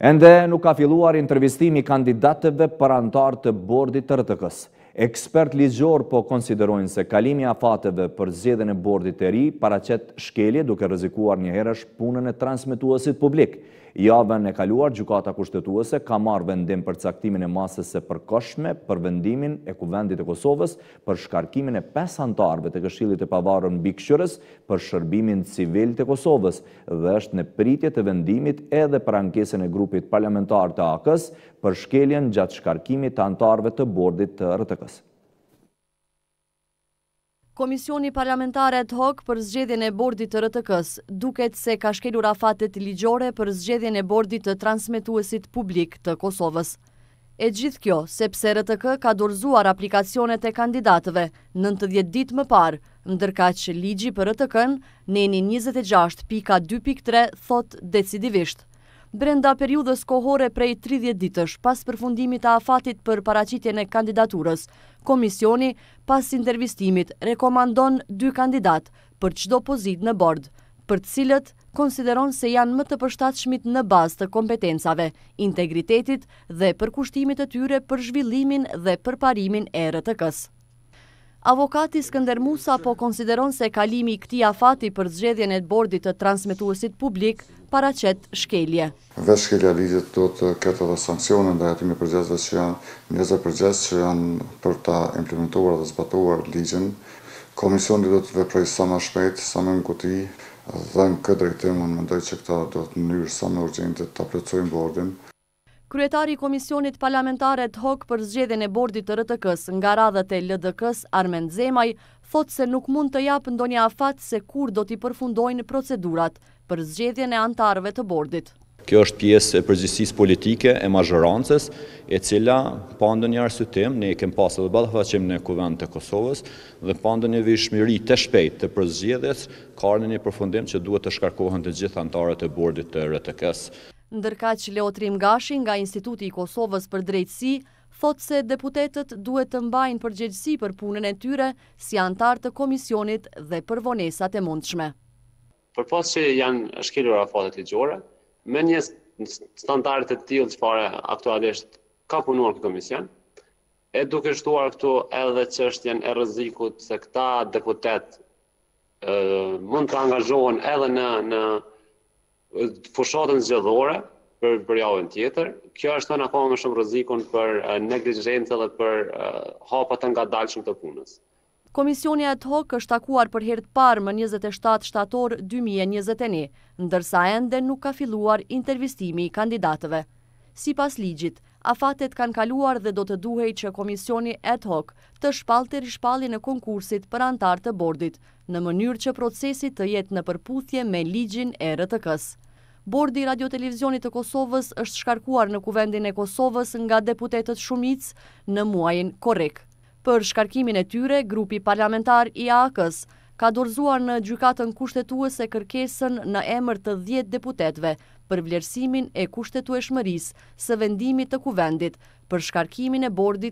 Ende nuk ka filluar intervistimi kandidatëve për antar të bordit të rëtëkës. Ekspert ligjor po konsiderojnë se kalimi a fatëve për zjedhën e bordit të ri paracet shkelje duke rëzikuar një herësh punën e transmituasit publik. Javën e kaluar, gjukata kushtetuese ka marrë vendim për caktimin e masës e përkoshme për vendimin e kuvendit e Kosovës për shkarkimin e pes antarve të këshilit e pavarën bikëshyres për shërbimin civil të Kosovës dhe është në pritje të vendimit edhe për ankesin e grupit parlamentar të akës për shkeljen gjatë shkarkimit të antarve të bordit të rëtëkës. Komisioni Parlamentare ad hoc për zgjedhjen e bordit të RTK-s duket se ka shkelur afatet ligjore për zgjedhjen e bordit të transmetuesit publik të Kosovës. E gjithë kjo, sepse RTK ka dorzuar aplikacionet e kandidatëve 90 ditë më parë, ndërka që ligji për RTK-n, neni 26.2.3, thot decidivisht brenda periudës kohore prej 30 ditësh pas përfundimit a afatit për paracitjen e kandidaturës. Komisioni, pas intervistimit, rekomandon dy kandidat për qdo pozit në bord, për cilët konsideron se janë më të përshtatëshmit në bazë të kompetencave, integritetit dhe përkushtimit të tyre për zhvillimin dhe përparimin e rëtëkës. Avokati Skënder Musa po konsideron se kalimi këti afati për zxedhjen e të bordit të transmituësit publik para qëtë shkelje. Vesh shkelja lidit do të këtë dhe sankcionën dhe jetimi përgjesve që janë njëzë përgjes që janë për ta implementuar dhe zbatuar ligjin. Komisioni do të veproj sa ma shpejt, sa me në kuti dhe në këtë drejtim unë mendoj që këta do të njërë sa me urgjente të aplëcojnë bordin. Kryetari Komisionit Parlamentare të hokë për zgjedhjen e bordit të RTK-s nga radhët e LDK-s Armen Zemaj, thot se nuk mund të japë ndonja afat se kur do t'i përfundojnë procedurat për zgjedhjen e antarëve të bordit. Kjo është pjesë e përgjësis politike e mazhorancës, e cila pandë një arsutim, ne kem pasë dhe balë faqim në kuvend të Kosovës, dhe pandë një vishmiri të shpejt të përzgjedhjes, karë një përfundim që duhet të shkarkohen të gjithë antarët e bordit të RTK-s ndërka që Leotrim Gashi nga Instituti i Kosovës për drejtësi, thot se deputetet duhet të mbajnë përgjegjësi për punën e tyre si antartë të komisionit dhe për vonesat e mundshme. Për pas që janë fatet afatet ligjore, me një standartet tjilë që fare aktualisht ka punuar këtë komision, e duke shtuar këtu edhe që është janë e rëzikut se këta deputet mund të angazhohen edhe në, në fushatën zgjedhore për periudhën tjetër. Kjo është ana pa më shumë rrezikun për eh, negligencë dhe për eh, hapa të ngadalshëm të punës. Komisioni ad hoc është takuar për herë të parë më 27 shtator 2021, ndërsa ende nuk ka filluar intervistimi i kandidatëve. Sipas ligjit, afatet kanë kaluar dhe do të duhej që komisioni ad hoc të shpalë të rishpalli në konkursit për antartë të bordit, në mënyrë që procesit të jetë në përputhje me ligjin e rëtëkës. Bordi Radio Televizionit të Kosovës është shkarkuar në kuvendin e Kosovës nga deputetet shumic në muajin korek. Për shkarkimin e tyre, grupi parlamentar i AK-ës, ka dorzuar në gjykatën kushtetuese kërkesën në emër të 10 deputetve për vlerësimin e kushtetueshmërisë së vendimit të kuvendit për shkarkimin e bordit